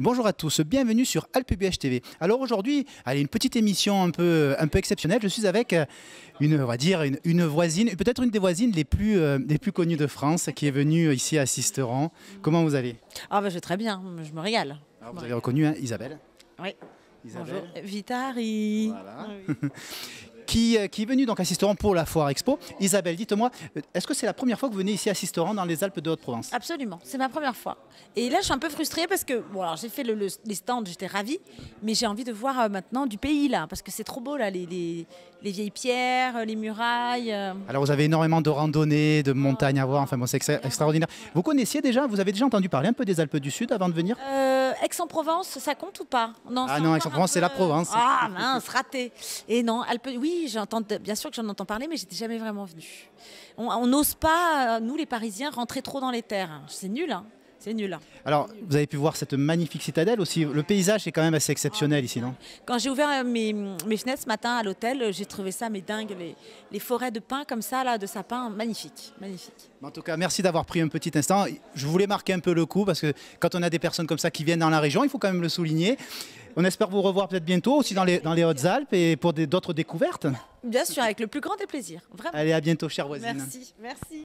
Bonjour à tous, bienvenue sur AlpBH TV. Alors aujourd'hui, allez, une petite émission un peu, un peu exceptionnelle. Je suis avec euh, une, on va dire, une, voisine, peut-être une des voisines les plus, euh, plus connues de France qui est venue ici à Comment vous allez Ah bah, je vais très bien, je me régale. Ah, vous avez reconnu hein, Isabelle Oui. Bonjour. Vitari. Euh, qui, est venue donc à Sisteron pour la foire expo. Isabelle, dites-moi, euh, est-ce que c'est la première fois que vous venez ici à Sisteron dans les Alpes de Haute-Provence Absolument, c'est ma première fois. Et là, je suis un peu frustrée parce que, bon, alors j'ai fait le, les stands, j'étais ravie, mais j'ai envie de voir euh, maintenant du pays là, parce que c'est trop beau là, les, les, vieilles pierres, les murailles. Alors vous avez énormément de randonnées, de montagnes à voir, enfin bon, c'est extraordinaire. Vous connaissiez déjà, vous avez déjà entendu parler un peu des Alpes du Sud avant de venir Aix-en-Provence, ça compte ou pas non, Ah non, Aix-en-Provence, c'est la Provence. Ah mince, raté. Et non, Alpes, oui, bien sûr que j'en entends parler, mais j'étais jamais vraiment venue. On n'ose pas, euh, nous les Parisiens, rentrer trop dans les terres. C'est nul. Hein. C'est nul. Hein. Alors, vous avez pu voir cette magnifique citadelle aussi. Le paysage est quand même assez exceptionnel ici, non Quand j'ai ouvert euh, mes, mes, fenêtres ce matin à l'hôtel, euh, j'ai trouvé ça, mais dingue, les, les, forêts de pins comme ça, là, de sapins, magnifique, magnifique. En tout cas, merci d'avoir pris un petit instant. Je voulais marquer un peu le coup parce que quand on a des personnes comme ça qui viennent dans la région, il faut quand même le souligner. On espère vous revoir peut-être bientôt aussi dans les, dans les Hautes-Alpes et pour d'autres découvertes. Bien sûr, avec le plus grand des plaisirs. Vraiment. Allez, à bientôt, chère voisine. Merci, merci.